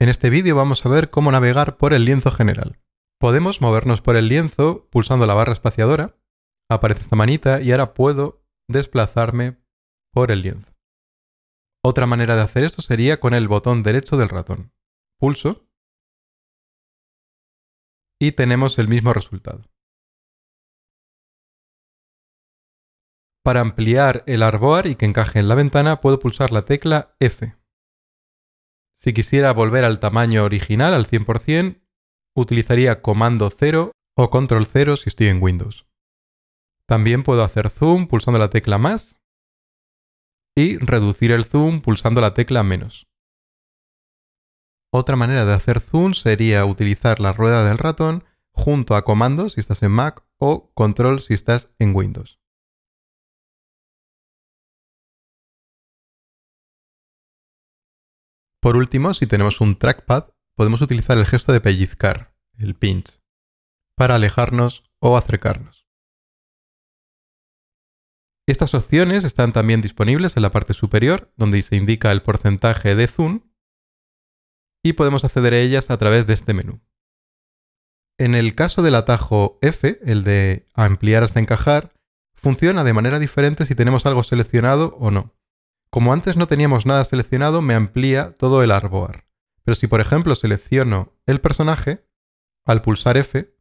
En este vídeo vamos a ver cómo navegar por el lienzo general. Podemos movernos por el lienzo pulsando la barra espaciadora, aparece esta manita y ahora puedo desplazarme por el lienzo. Otra manera de hacer esto sería con el botón derecho del ratón. Pulso y tenemos el mismo resultado. Para ampliar el arboar y que encaje en la ventana puedo pulsar la tecla F. Si quisiera volver al tamaño original, al 100%, utilizaría comando 0 o control 0 si estoy en Windows. También puedo hacer zoom pulsando la tecla más y reducir el zoom pulsando la tecla menos. Otra manera de hacer zoom sería utilizar la rueda del ratón junto a comando si estás en Mac o control si estás en Windows. Por último, si tenemos un trackpad, podemos utilizar el gesto de pellizcar, el pinch, para alejarnos o acercarnos. Estas opciones están también disponibles en la parte superior, donde se indica el porcentaje de zoom, y podemos acceder a ellas a través de este menú. En el caso del atajo F, el de ampliar hasta encajar, funciona de manera diferente si tenemos algo seleccionado o no. Como antes no teníamos nada seleccionado, me amplía todo el árbol. Pero si por ejemplo selecciono el personaje, al pulsar F,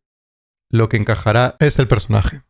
lo que encajará es el personaje.